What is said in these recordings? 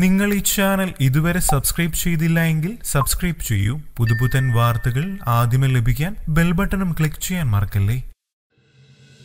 നിങ്ങൾ ഈ ചാനൽ ഇതുവരെ സബ്സ്ക്രൈബ് ചെയ്തില്ല എങ്കിൽ സബ്സ്ക്രൈബ് ചെയ്യൂ പുതുപുത്തൻ വാർത്തകൾ ആദ്യമേ ലഭിക്കാൻ ബെൽ ബട്ടണും ക്ലിക്ക് ചെയ്യാൻ മറക്കല്ലേ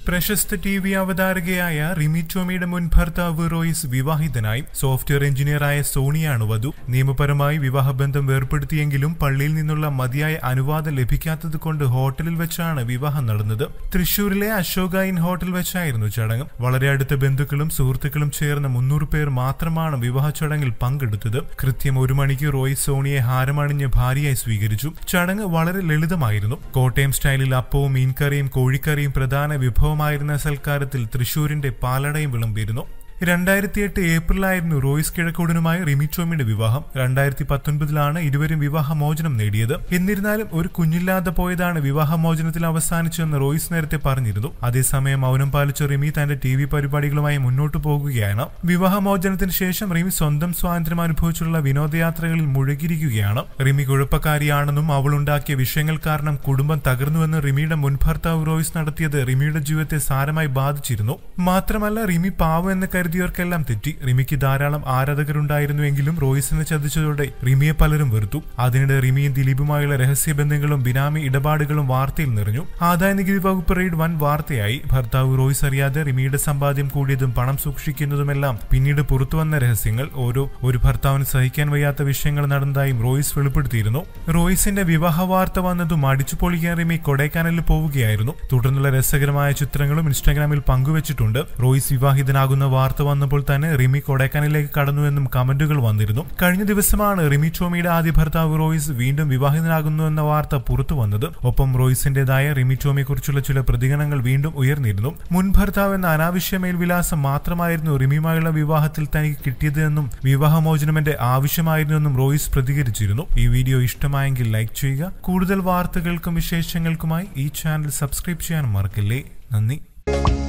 പ്രശസ്ത ടി വി അവതാരകയായ റിമി ടോമിയുടെ മുൻ ഭർത്താവ് റോയിസ് വിവാഹിതനായി സോഫ്റ്റ്വെയർ എഞ്ചിനീയറായ സോണിയാണ് വധു നിയമപരമായി വിവാഹബന്ധം വേർപ്പെടുത്തിയെങ്കിലും പള്ളിയിൽ നിന്നുള്ള മതിയായ അനുവാദം ലഭിക്കാത്തത് കൊണ്ട് ഹോട്ടലിൽ വെച്ചാണ് വിവാഹം നടന്നത് തൃശൂരിലെ അശോക ഇൻ ഹോട്ടൽ വെച്ചായിരുന്നു ചടങ്ങ് വളരെ അടുത്ത ബന്ധുക്കളും സുഹൃത്തുക്കളും ചേർന്ന മുന്നൂറ് പേർ മാത്രമാണ് വിവാഹ ചടങ്ങിൽ പങ്കെടുത്തത് കൃത്യം ഒരു മണിക്ക് റോയിസ് സോണിയെ ഹാരമണിഞ്ഞ് ഭാര്യയായി സ്വീകരിച്ചു ചടങ്ങ് വളരെ ലളിതമായിരുന്നു കോട്ടയം സ്റ്റൈലിൽ അപ്പവും മീൻകറിയും കോഴിക്കറിയും പ്രധാന വിഭവം സംഭവമായിരുന്ന സൽക്കാരത്തിൽ തൃശൂരിന്റെ പാലടയും വിളമ്പിയിരുന്നു രണ്ടായിരത്തി എട്ട് ഏപ്രിലായിരുന്നു റോയ്സ് കിഴക്കോടനുമായി റിമിച്ചോമിയുടെ വിവാഹം രണ്ടായിരത്തി പത്തൊൻപതിലാണ് ഇരുവരും വിവാഹമോചനം നേടിയത് എന്നിരുന്നാലും ഒരു കുഞ്ഞില്ലാതെ പോയതാണ് വിവാഹമോചനത്തിൽ അവസാനിച്ചെന്ന് റോയ്സ് നേരത്തെ പറഞ്ഞിരുന്നു അതേസമയം മൗനം പാലിച്ച റിമി തന്റെ ടി വി പരിപാടികളുമായി മുന്നോട്ടു പോകുകയാണ് വിവാഹമോചനത്തിന് ശേഷം റിമി സ്വന്തം സ്വാതന്ത്ര്യം അനുഭവിച്ചുള്ള വിനോദയാത്രകളിൽ മുഴുകിയിരിക്കുകയാണ് റിമി കുഴപ്പക്കാരിയാണെന്നും അവൾ ഉണ്ടാക്കിയ വിഷയങ്ങൾ കാരണം കുടുംബം തകർന്നുവെന്ന് റിമിയുടെ മുൻ ഭർത്താവ് റോയ്സ് നടത്തിയത് റിമിയുടെ ജീവിതത്തെ സാരമായി ബാധിച്ചിരുന്നു മാത്രമല്ല റിമി പാവം എന്ന് കരുതി എഴുതിയവർക്കെല്ലാം തെറ്റി റിമിക്ക് ധാരാളം ആരാധകരുണ്ടായിരുന്നുവെങ്കിലും റോയിസിനെ ചതിച്ചതോടെ റിമിയെ പലരും വെറുത്തു അതിനിടെ റിമിയും ദിലീപുമായുള്ള രഹസ്യബന്ധങ്ങളും ബിനാമി ഇടപാടുകളും വാർത്തയിൽ നിറഞ്ഞു നികുതി വകുപ്പ് റെയ്ഡ് വൻ വാർത്തയായി ഭർത്താവ് റോയിസ് അറിയാതെ റിമിയുടെ സമ്പാദ്യം കൂടിയതും പണം സൂക്ഷിക്കുന്നതുമെല്ലാം പിന്നീട് പുറത്തുവന്ന രഹസ്യങ്ങൾ ഓരോ ഒരു ഭർത്താവിന് സഹിക്കാൻ വയ്യാത്ത വിഷയങ്ങൾ നടന്നതായും റോയിസ് വെളിപ്പെടുത്തിയിരുന്നു റോയിസിന്റെ വിവാഹ വാർത്ത വന്നതും അടിച്ചു പൊളിക്കാൻ റിമി കൊടൈക്കാനലിൽ പോവുകയായിരുന്നു തുടർന്നുള്ള രസകരമായ ചിത്രങ്ങളും ഇൻസ്റ്റാഗ്രാമിൽ പങ്കുവച്ചിട്ടുണ്ട് റോയിസ് വിവാഹിതനാകുന്ന വാർത്ത വാർത്ത വന്നപ്പോൾ തന്നെ റിമി കൊടൈക്കനാലിലേക്ക് കടന്നുവെന്നും കമന്റുകൾ വന്നിരുന്നു കഴിഞ്ഞ ദിവസമാണ് റിമി ടോമിയുടെ ആദ്യ ഭർത്താവ് റോയിസ് വീണ്ടും വിവാഹിതനാകുന്നു എന്ന വാർത്ത പുറത്തു വന്നത് ഒപ്പം റോയിസിന്റേതായ റിമി ടോമിയെക്കുറിച്ചുള്ള ചില പ്രതികരണങ്ങൾ വീണ്ടും ഉയർന്നിരുന്നു മുൻ ഭർത്താവ് എന്ന അനാവശ്യ മേൽവിലാസം മാത്രമായിരുന്നു റിമിയുമായുള്ള വിവാഹത്തിൽ തനിക്ക് കിട്ടിയതെന്നും വിവാഹമോചനമെന്റെ വിവാഹമോചനം ആവശ്യമായിരുന്നുവെന്നും റോയിസ് പ്രതികരിച്ചിരുന്നു ഈ വീഡിയോ ഇഷ്ടമായെങ്കിൽ ലൈക്ക് ചെയ്യുക കൂടുതൽ വാർത്തകൾക്കും വിശേഷങ്ങൾക്കുമായി ഈ ചാനൽ സബ്സ്ക്രൈബ് ചെയ്യാൻ മറക്കില്ലേ നന്ദി